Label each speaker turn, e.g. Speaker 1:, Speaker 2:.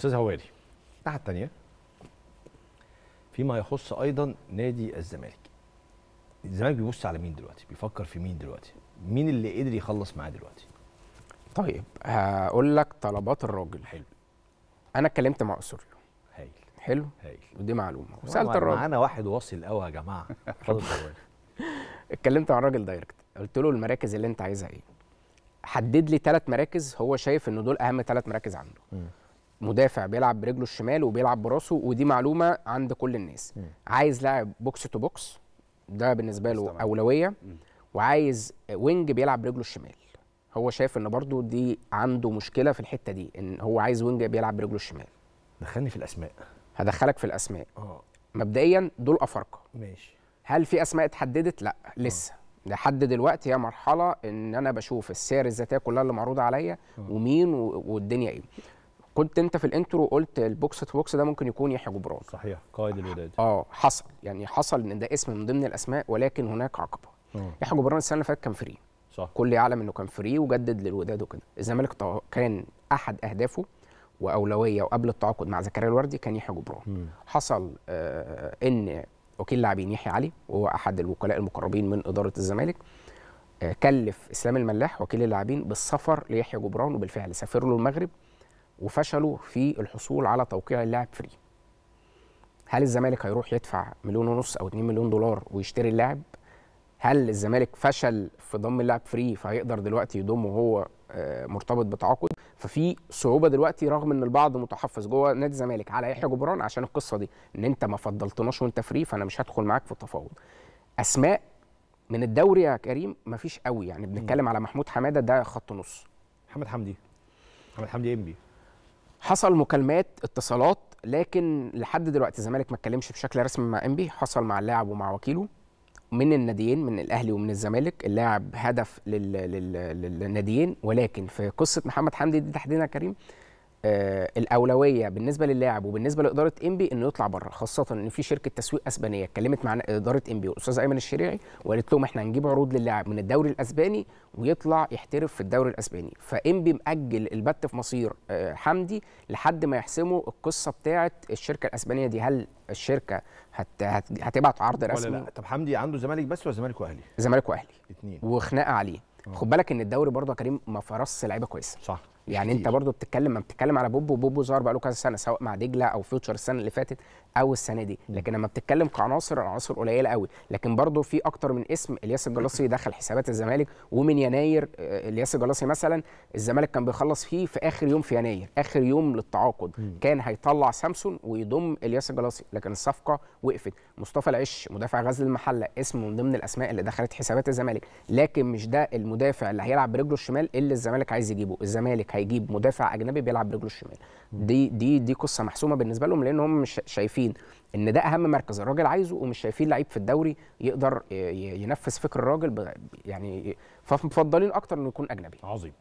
Speaker 1: استاذ هواري الناحيه الثانيه فيما يخص ايضا نادي الزمالك الزمالك بيبص على مين دلوقتي بيفكر في مين دلوقتي مين اللي قدر يخلص معاه دلوقتي طيب هقول لك طلبات الراجل حلو انا اتكلمت مع اسوريو هايل حلو هايل ودي معلومه وسالت الراجل معانا واحد واصل قوي يا جماعه اتكلمت مع الراجل دايركت قلت له المراكز اللي انت عايزها ايه حدد لي ثلاث مراكز هو شايف ان دول اهم ثلاث مراكز عنده م. مدافع بيلعب برجله الشمال وبيلعب براسه ودي معلومه عند كل الناس م. عايز لاعب بوكس تو بوكس ده بالنسبه له طبعا. اولويه م. وعايز وينج بيلعب برجله الشمال هو شايف ان برضو دي عنده مشكله في الحته دي ان هو عايز وينج بيلعب برجله الشمال دخلني في الاسماء هدخلك في الاسماء اه مبدئيا دول افارقه ماشي هل في اسماء اتحددت لا آه. لسه أوه. لحد دلوقتي هي مرحله ان انا بشوف السير الذاتيه كلها اللي معروضه عليا آه. ومين والدنيا ايه كنت انت في الانترو قلت البوكس تو بوكس ده ممكن يكون يحيى جبران صحيح قائد الوداد اه حصل يعني حصل ان ده اسم من ضمن الاسماء ولكن هناك عقبه يحيى جبران السنه اللي فاتت كان فري صح كل يعلم انه كان فري وجدد للوداد وكده الزمالك كان احد اهدافه واولويه وقبل التعاقد مع زكريا الوردي كان يحيى جبران حصل آه ان وكيل لاعبين يحيى علي وهو احد الوكلاء المقربين من اداره الزمالك آه كلف اسلام الملاح وكيل اللاعبين بالسفر ليحيى جبران وبالفعل سافر له المغرب وفشلوا في الحصول على توقيع اللاعب فري هل الزمالك هيروح يدفع مليون ونص او 2 مليون دولار ويشتري اللاعب هل الزمالك فشل في ضم اللاعب فري فهيقدر دلوقتي يضمه وهو آه، مرتبط بتعاقد ففي صعوبه دلوقتي رغم ان البعض متحفظ جوه نادي الزمالك على يحيى جبران عشان القصه دي ان انت ما فضلتناش وانت فري فانا مش هدخل معاك في التفاوض اسماء من الدوري يا كريم ما فيش قوي يعني بنتكلم على محمود حماده ده خط نص محمد حمدي محمد حمدي انبي إيه حصل مكالمات اتصالات لكن لحد دلوقتي الزمالك ما اتكلمش بشكل رسمي مع انبي حصل مع اللاعب ومع وكيله من الناديين من الاهلي ومن الزمالك اللاعب هدف للناديين ولكن في قصه محمد حمدي دي تحديدا كريم آه، الاولويه بالنسبه للاعب وبالنسبه لاداره انبي انه يطلع بره خاصه ان في شركه تسويق اسبانيه اتكلمت مع اداره انبي والاستاذ ايمن الشريعي وقالت لهم احنا هنجيب عروض للاعب من الدوري الاسباني ويطلع يحترف في الدوري الاسباني فانبي ماجل البت في مصير آه، حمدي لحد ما يحسموا القصه بتاعه الشركه الاسبانيه دي هل الشركه هت... هت... هتبعت عرض رسمي ولا لا طب حمدي عنده زمالك بس ولا زمالك واهلي زمالك واهلي اثنين وخناقه عليه آه. خد بالك ان الدوري برضه يا كريم ما فرصش لعيبه كويسه صح يعني كتير. انت برضو بتتكلم ما بتتكلم على بوبو بوبو ظهر بقاله كذا سنه سواء مع دجله او فيوتشر السنه اللي فاتت او السنه دي لكن لما بتتكلم كعناصر العناصر قليله قوي لكن برضو في اكتر من اسم الياس الجلاصي دخل حسابات الزمالك ومن يناير آه، الياس الجلاصي مثلا الزمالك كان بيخلص فيه في اخر يوم في يناير اخر يوم للتعاقد م. كان هيطلع سامسون ويضم الياس الجلاصي لكن الصفقه وقفت مصطفى العش مدافع غزل المحله اسم من ضمن الاسماء اللي دخلت حسابات الزمالك لكن مش ده المدافع اللي هيلعب برجله الشمال اللي الزمالك عايز يجيبه الزمالك هيجيب مدافع اجنبي بيلعب برجله الشمال دي دي دي قصه محسومه بالنسبه لهم لان هم مش شايفين ان ده اهم مركز الراجل عايزه ومش شايفين لعيب في الدوري يقدر ينفذ فكر الراجل يعني فمفضلين اكتر انه يكون اجنبي عظيم